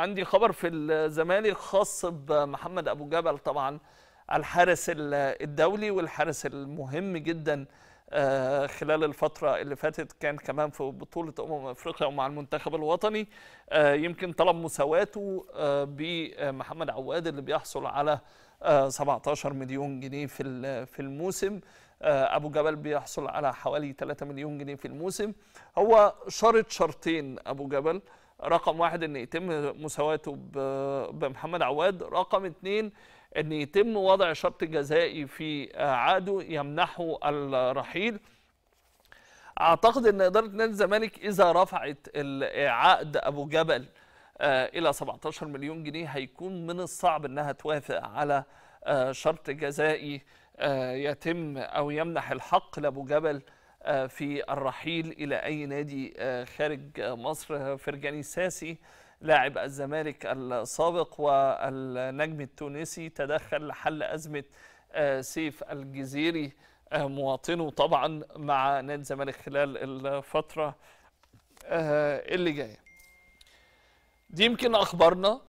عندي خبر في الزمالك خاص بمحمد ابو جبل طبعا الحارس الدولي والحارس المهم جدا آه، خلال الفتره اللي فاتت كان كمان في بطوله امم افريقيا ومع المنتخب الوطني آه، يمكن طلب مساواته آه، بمحمد عواد اللي بيحصل على 17 مليون جنيه في في الموسم ابو جبل بيحصل على حوالي 3 مليون جنيه في الموسم هو شرط شرطين ابو جبل رقم واحد ان يتم مساواته بمحمد عواد رقم اثنين ان يتم وضع شرط جزائي في عقده يمنحه الرحيل اعتقد ان اداره نادي الزمالك اذا رفعت عقد ابو جبل آه، الى 17 مليون جنيه هيكون من الصعب انها توافق على آه، شرط جزائي آه، يتم او يمنح الحق لابو جبل آه، في الرحيل إلى أي نادي آه، خارج مصر فرجاني ساسي لاعب الزمالك السابق والنجم التونسي تدخل لحل أزمة آه، سيف الجزيري مواطنه طبعا مع نادي الزمالك خلال الفترة اللي جاية دي يمكن أخبارنا